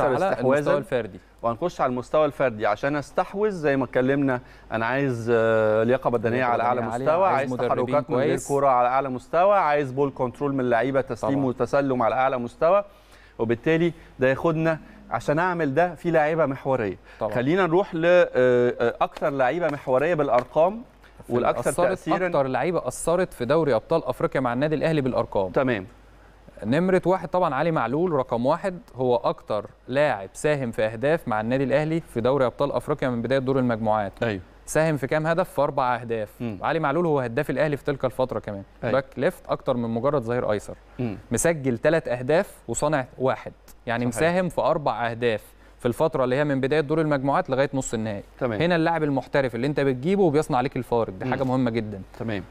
على المستوى الفردي وهنخش على المستوى الفردي عشان استحوذ زي ما اتكلمنا انا عايز آه، لياقه بدنيه على اعلى مستوى عايز, عايز تحركات من كوره على اعلى مستوى عايز بول كنترول من اللعيبه تسليم وتسلم على اعلى مستوى وبالتالي ده ياخدنا عشان اعمل ده في لاعيبه محوريه طبعا. خلينا نروح لاكثر آه، آه، لعيبه محوريه بالارقام والاكثر تاثيرا اكثر لعيبه اثرت في دوري ابطال افريقيا مع النادي الاهلي بالارقام تمام نمرة واحد طبعا علي معلول رقم واحد هو أكتر لاعب ساهم في أهداف مع النادي الأهلي في دوري أبطال أفريقيا من بداية دور المجموعات أيوه. ساهم في كام هدف في أربع أهداف م. علي معلول هو هداف الأهلي في تلك الفترة كمان أيوه. باك ليفت أكتر من مجرد ظهير أيسر مسجل ثلاث أهداف وصانع واحد يعني صحيح. مساهم في أربع أهداف في الفتره اللي هي من بدايه دور المجموعات لغايه نص النهائي تمام. هنا اللاعب المحترف اللي انت بتجيبه وبيصنع عليك الفارق دي حاجه مهمه جدا تمام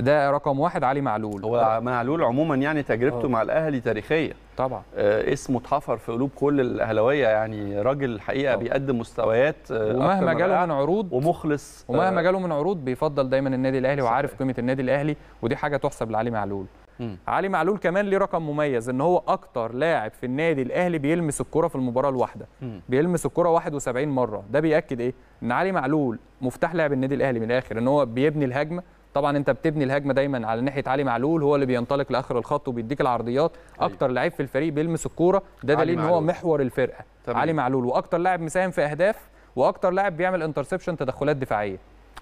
ده رقم واحد علي معلول هو أه. معلول عموما يعني تجربته أوه. مع الاهلي تاريخيه طبعا آه اسمه اتحفر في قلوب كل الاهلاويه يعني راجل الحقيقه أوه. بيقدم مستويات آه ومهما جاله من عروض ومخلص آه، ومهما آه جاله من عروض بيفضل دايما النادي الاهلي وعارف قيمه النادي الاهلي ودي حاجه تحسب لعلي معلول مم. علي معلول كمان ليه رقم مميز ان هو اكتر لاعب في النادي الاهلي بيلمس الكره في المباراه الواحده بيلمس الكره 71 مره ده بياكد ايه ان علي معلول مفتاح لعب النادي الاهلي من الاخر ان هو بيبني الهجمه طبعا انت بتبني الهجمه دايما على ناحيه علي معلول هو اللي بينطلق لاخر الخط وبيديك العرضيات أيوه. اكتر لعيب في الفريق بيلمس الكوره ده دليل ان هو محور الفرقه طبعًا. علي معلول واكتر لاعب مساهم في اهداف واكتر لاعب بيعمل انترسبشن تدخلات دفاعيه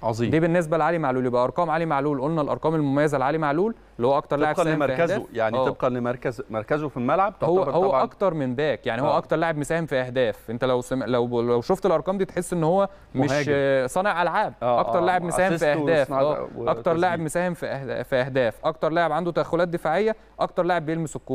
عظيم دي بالنسبه لعلي معلول يبقى ارقام علي معلول قلنا الارقام المميزه لعلي معلول اللي هو اكتر لاعب ساهم لمركزه في يعني آه. طبقا لمركز مركزه في الملعب هو هو طبعاً اكتر من باك يعني أوه. هو آه. اكتر لاعب مساهم في اهداف انت لو سم... لو لو شفت الارقام دي تحس ان هو مهاجم. مش صانع العاب آه، اكتر لاعب مساهم في اهداف اكتر لاعب مساهم في اهداف اكتر لاعب عنده تدخلات دفاعيه اكتر لاعب بيلمس الكوره